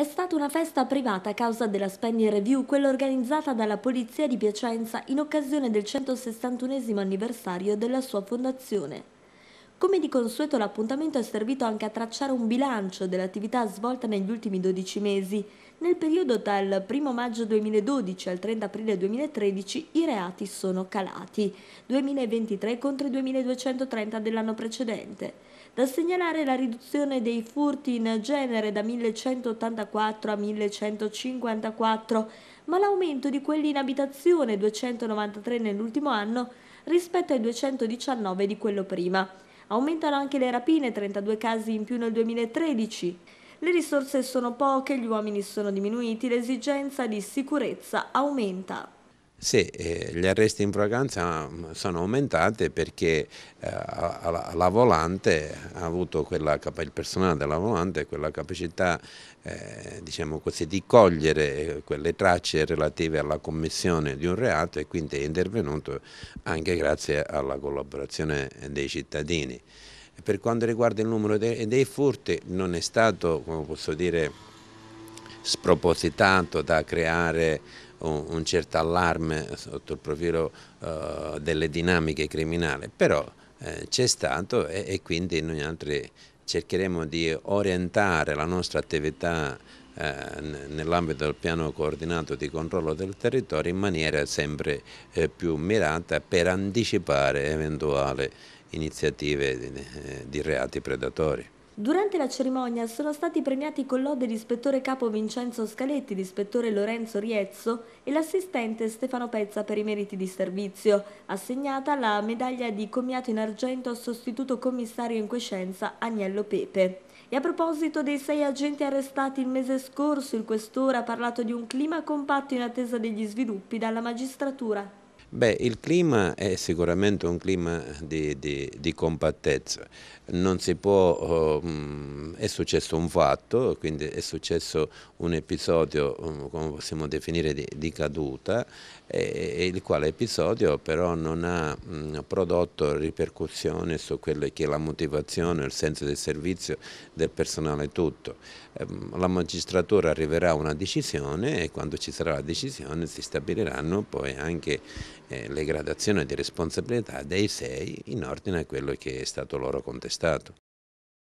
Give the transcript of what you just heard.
È stata una festa privata a causa della Spending Review, quella organizzata dalla Polizia di Piacenza in occasione del 161 anniversario della sua fondazione. Come di consueto l'appuntamento è servito anche a tracciare un bilancio dell'attività svolta negli ultimi 12 mesi. Nel periodo dal 1 maggio 2012 al 30 aprile 2013 i reati sono calati, 2023 contro i 2230 dell'anno precedente. Da segnalare la riduzione dei furti in genere da 1184 a 1154, ma l'aumento di quelli in abitazione 293 nell'ultimo anno rispetto ai 219 di quello prima. Aumentano anche le rapine, 32 casi in più nel 2013. Le risorse sono poche, gli uomini sono diminuiti, l'esigenza di sicurezza aumenta. Sì, eh, gli arresti in fragranza mm, sono aumentati perché eh, la, la volante ha avuto quella, il personale della volante quella capacità eh, diciamo così, di cogliere quelle tracce relative alla commissione di un reato e quindi è intervenuto anche grazie alla collaborazione dei cittadini. Per quanto riguarda il numero dei, dei furti non è stato, come posso dire, spropositato da creare un, certo allarme sotto il profilo uh, delle dinamiche criminali, però eh, c'è stato e, e, quindi noi altri cercheremo di orientare la nostra attività eh, nell'ambito del piano coordinato di controllo del territorio in maniera sempre eh, più mirata per anticipare eventuali iniziative di reati predatori. Durante la cerimonia sono stati premiati con lode l'ispettore capo Vincenzo Scaletti, l'ispettore Lorenzo Riezzo e l'assistente Stefano Pezza per i meriti di servizio, assegnata la medaglia di commiato in argento al sostituto commissario in quiescenza Agnello Pepe. E a proposito dei sei agenti arrestati il mese scorso, il questore ha parlato di un clima compatto in attesa degli sviluppi dalla magistratura. Beh, il clima è sicuramente un clima di, di, di compattezza, non si può, um, è successo un fatto, quindi è successo un episodio, um, come possiamo definire, di, di caduta, e, e il quale episodio però non ha um, prodotto ripercussioni su quella che è la motivazione, il senso del servizio del personale tutto. Ehm, la magistratura arriverà a una decisione e quando ci sarà la decisione si stabiliranno poi anche eh, le gradazioni di responsabilità dei sei in ordine a quello che è stato loro contestato.